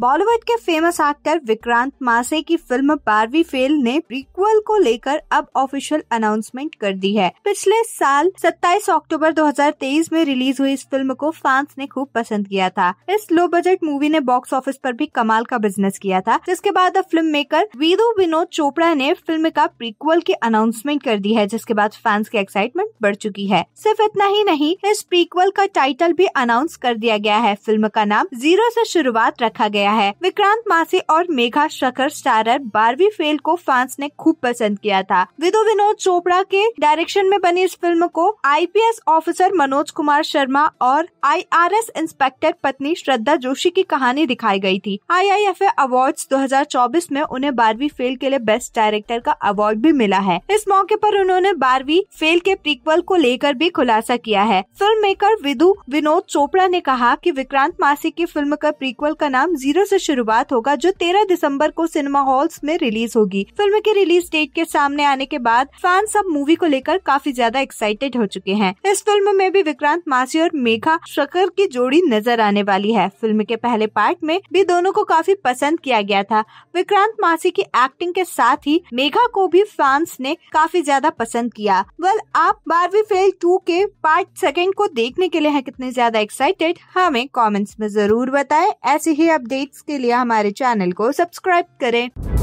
बॉलीवुड के famous actor Vikrant Massey की film बारवी फेल ने प्रीक्वल को लेकर अब ऑफिशियल अनाउंसमेंट कर दी है पिछले साल 27 अक्टूबर 2023 में रिलीज हुई इस फिल्म को फैंस ने खूब पसंद किया था इस लो बजट मूवी ने बॉक्स ऑफिस पर भी कमाल का बिजनेस किया था जिसके बाद अब फिल्म मेकर वीरो विनोद चोपड़ा ने फिल्म का प्रीक्वल की अनाउंसमेंट कर दी है जिसके बाद फैंस की एक्साइटमेंट बढ़ चुकी है सिर्फ इतना ही नहीं इस प्रीक्वल का टाइटल भी अनाउंस कर दिया गया है फिल्म का नाम जीरो ऐसी शुरुआत रखा गया गया है विक्रांत मासी और मेघा शकर स्टारर बारहवीं फेल को फैंस ने खूब पसंद किया था विदु विनोद चोपड़ा के डायरेक्शन में बनी इस फिल्म को आईपीएस ऑफिसर मनोज कुमार शर्मा और आईआरएस इंस्पेक्टर पत्नी श्रद्धा जोशी की कहानी दिखाई गई थी आईआईएफए अवार्ड्स 2024 में उन्हें बारहवीं फेल के लिए बेस्ट डायरेक्टर का अवार्ड भी मिला है इस मौके पर उन्होंने बारहवीं फेल के प्रीक्वल को लेकर भी खुलासा किया है फिल्म मेकर विदु विनोद चोपड़ा ने कहा कि विक्रांत मासी की फिल्म का प्रीक्वल का नाम जीरो जीरो से शुरुआत होगा जो 13 दिसंबर को सिनेमा हॉल्स में रिलीज होगी फिल्म के रिलीज डेट के सामने आने के बाद फैंस सब मूवी को लेकर काफी ज्यादा एक्साइटेड हो चुके हैं इस फिल्म में भी विक्रांत मासी और मेघा शकर की जोड़ी नजर आने वाली है फिल्म के पहले पार्ट में भी दोनों को काफी पसंद किया गया था विक्रांत मासी की एक्टिंग के साथ ही मेघा को भी फैंस ने काफी ज्यादा पसंद किया वेल आप बारहवीं फेल टू के पार्ट सेकेंड को देखने के लिए है कितने ज्यादा एक्साइटेड हमें कॉमेंट्स में जरूर बताए ऐसे ही अपडेट अपडेट्स के लिए हमारे चैनल को सब्सक्राइब करें